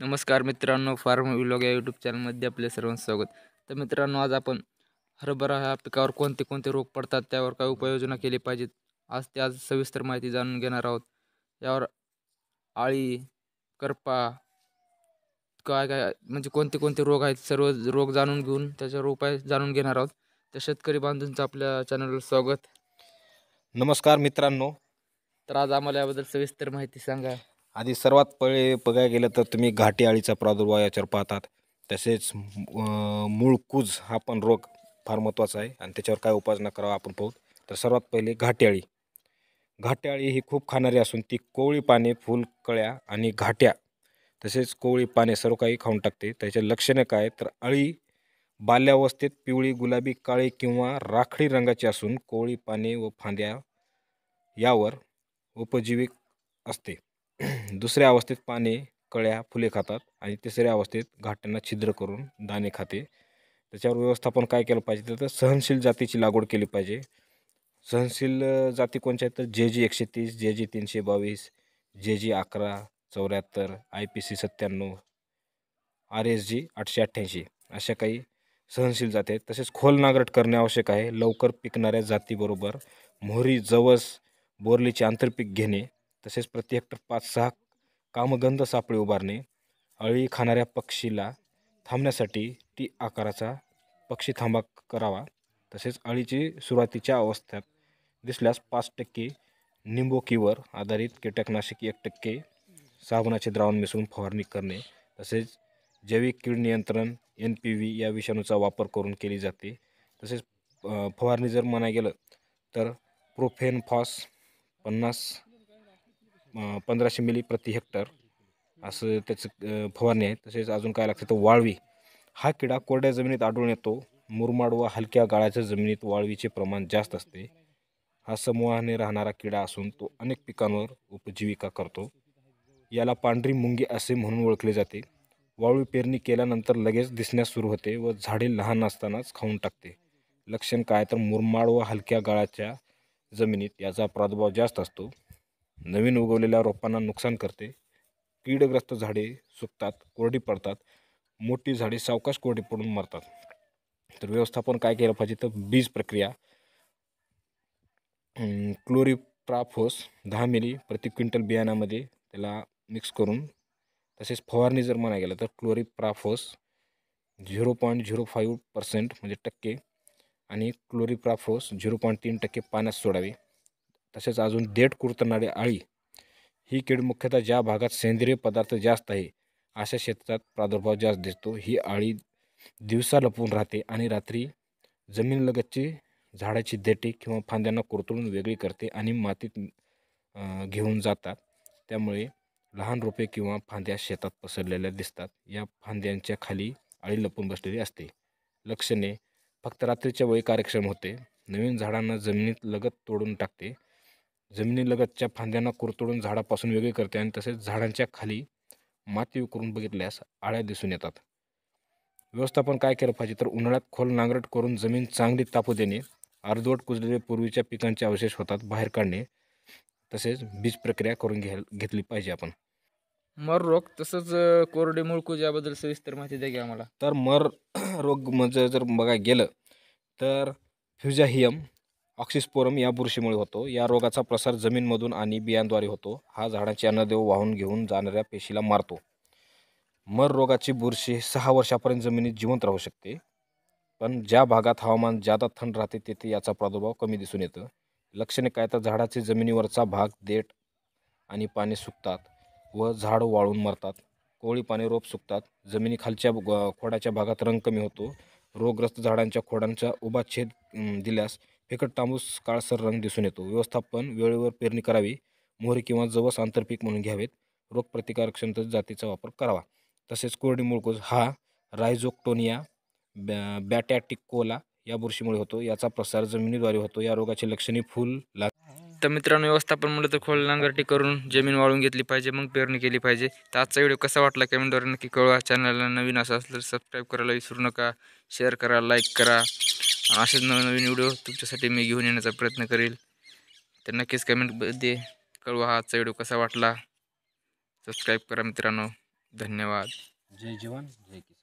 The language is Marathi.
नमस्कार मित्रांनो फार्म विलॉग या यूट्यूब चॅनलमध्ये आपले सर्वांचं स्वागत तर मित्रांनो आज आपण हरभरा ह्या पिकावर कोणते कोणते रोग पडतात त्यावर काय उपाययोजना केली पाहिजेत आज ते आज सविस्तर माहिती जाणून घेणार आहोत यावर आळी करपा काय काय म्हणजे कोणते कोणते रोग आहेत सर्व रोग जाणून घेऊन त्याच्यावर उपाय जाणून घेणार आहोत तर शेतकरी बांधूंचं आपल्या चॅनलवर स्वागत नमस्कार मित्रांनो तर आज आम्हाला याबद्दल सविस्तर माहिती सांगा आधी सर्वात पहिले बघायला गेलं तर तुम्ही घाटी प्रादुर्भाव याच्यावर पाहतात तसेच मूळ कूज हा पण रोग फार महत्त्वाचा आहे आणि त्याच्यावर काय उपासना करावा आपण पाहू तर सर्वात पहिले घाट्याळी घाट्याळी ही खूप खाणारी असून ती कोवळी पाने फुलकळ्या आणि घाट्या तसेच कोवळी पाने सर्व काही खाऊन टाकते त्याचे लक्षणे काय तर अळी बाल्यावस्थेत पिवळी गुलाबी काळी किंवा राखडी रंगाची असून कोवळी पाने व फांद्या यावर उपजीविक असते दुसऱ्या अवस्थेत पाने कळ्या फुले खातात आणि तिसऱ्या अवस्थेत घाटांना छिद्र करून दाणे खाते त्याच्यावर व्यवस्थापन काय केलं पाहिजे तर सहनशील जातीची लागवड केली पाहिजे सहनशील जाती कोणत्या तर जे जी एकशे तीस जे जी तीनशे बावीस जे जी अकरा चौऱ्याहत्तर आय पी सी सत्त्याण्णव आर एस जी आठशे अठ्ठ्याऐंशी अशा काही सहनशील जाती आहेत तसेच खोल नांगरट करणे आवश्यक आहे लवकर पिकणाऱ्या जातीबरोबर मोहरी जवस बोरलीचे आंतरपीक घेणे तसेच प्रति हेक्टर पाच सहा कामगंध सापळे उभारणे अळी खाणाऱ्या पक्षीला थांबण्यासाठी ती आकाराचा पक्षी थांबा करावा तसेच अळीची सुरुवातीच्या अवस्थेत दिसल्यास पाच टक्के निंबोकीवर आधारित कीटकनाशक एक टक्के साबणाचे द्रावण मिसळून फवारणी करणे तसेच जैविक कीड नियंत्रण एन पी व्ही या विषाणूचा वापर करून केली जाते तसेच फवारणी जर म्हणायला गेलं तर प्रोफेनफॉस पन्नास पंधराशे मिली प्रति हेक्टर असं त्याचं फवारणी आहे तसेच अजून काय लागतं तर वाळवी हा किडा कोरड्या जमिनीत आढळून येतो मुरमाड व हलक्या गाळाच्या जमिनीत वाळवीचे प्रमाण जास्त असते हा समूहाने राहणारा किडा असून तो अनेक पिकांवर उपजीविका करतो याला पांढरी मुंगी असे म्हणून ओळखले जाते वाळवी पेरणी केल्यानंतर लगेच दिसण्यास सुरू होते व झाडे लहान असतानाच खाऊन टाकते लक्षण काय तर मुरमाड व हलक्या गाळाच्या जमिनीत याचा प्रादुर्भाव जास्त असतो नवीन उगवलेल्या रोपांना नुकसान करते कीडग्रस्त झाडे सुकतात कोरडी पडतात मोठी झाडे सावकाश कोरडी पडून मरतात तर व्यवस्थापन काय केलं पाहिजे तर बीज प्रक्रिया क्लोरीप्राफोस दहा मिली प्रति क्विंटल बियाणामध्ये त्याला मिक्स करून तसेच फवारणी जर म्हणा गेलं तर chlorpyrifos zero point zero five percent म्हणजे टक्के आणि क्लोरीप्राफोस झिरो पॉईंट तीन टक्के पाण्यात सोडावे तसेच अजून देठ कुरतणारी आळी ही कीड मुख्यतः ज्या भागात सेंद्रिय पदार्थ जास्त आहे अशा क्षेत्रात प्रादुर्भाव जास्त दिसतो ही आळी दिवसा लपवून राहते आणि रात्री जमीनलगतची झाडाची देटे किंवा फांद्यांना कुरतळून वेगळी करते आणि मातीत घेऊन जातात त्यामुळे लहान रोपे किंवा फांद्या शेतात पसरलेल्या दिसतात या फांद्यांच्या खाली आळी लपून बसलेली असते लक्षणे फक्त रात्रीच्या वेळी कार्यक्षम होते नवीन झाडांना जमिनीत लगत तोडून टाकते जमिनीलगतच्या फांद्यांना कुरतोडून झाडापासून वेगळे करते आणि तसेच झाडांच्या खाली माती उकरून बघितल्यास आळ्या दिसून येतात व्यवस्थापन काय केलं पाहिजे तर उन्हाळ्यात खोल नांगरट करून जमीन चांगली तापू देणे अर्धवट कुजलेले पूर्वीच्या पिकांचे अवशेष होतात बाहेर काढणे तसेच बीज प्रक्रिया करून घ्या घेतली पाहिजे आपण मर रोग तसंच कोरडे मुळकूज याबद्दल सविस्तर माहिती द्या आम्हाला तर मर रोग म्हणजे जर बघा गेलं तर फ्युजाहियम ऑक्सिस्पोरम या बुरशीमुळे होतो या रोगाचा प्रसार जमीनमधून आणि बियांद्वारे होतो हा झाडाचे अन्नदेव वाहून घेऊन जाणाऱ्या पेशीला मारतो मर रोगाची बुरशी सहा वर्षापर्यंत जमिनीत जिवंत राहू शकते पण ज्या भागात हवामान ज्यादा थंड राहते तेथे याचा प्रादुर्भाव कमी दिसून येतं लक्षणे काय तर झाडाचे जमिनीवरचा भाग देठ आणि पाने सुकतात व झाड वाळून मरतात कोळी पाने रोप सुकतात जमिनीखालच्या खोडाच्या भागात रंग कमी होतो रोगग्रस्त झाडांच्या खोडांचा उभा छेद दिल्यास फिकट तांबूस काळसर रंग दिसून येतो व्यवस्थापन वेळेवर पेरणी करावी मोहरी किंवा जवस आंतरपीक म्हणून घ्यावेत क्षमता जातीचा वापर करावा तसेच कोरडी मुळकोज हा रायझोक्टोनिया बॅ बॅटॅटिकोला या बुरशीमुळे होतो याचा प्रसार जमिनीद्वारे होतो या रोगाची लक्षणे फूल लाग तर मित्रांनो व्यवस्थापन मुलं तर खोल नांगरटी करून जमीन वाळून घेतली पाहिजे मग पेरणी केली पाहिजे तर आजचा व्हिडिओ कसा वाटला कमेंटद्वारे नक्की कळवा चॅनलला नवीन असं असलं तर सबस्क्राईब करायला विसरू नका शेअर करा लाईक करा असेच नवनवीन व्हिडिओ तुमच्यासाठी मी घेऊन येण्याचा प्रयत्न करेल तर नक्कीच कमेंटमध्ये कळवा हा आजचा व्हिडिओ कसा वाटला सबस्क्राईब करा मित्रांनो धन्यवाद जय जीवन जय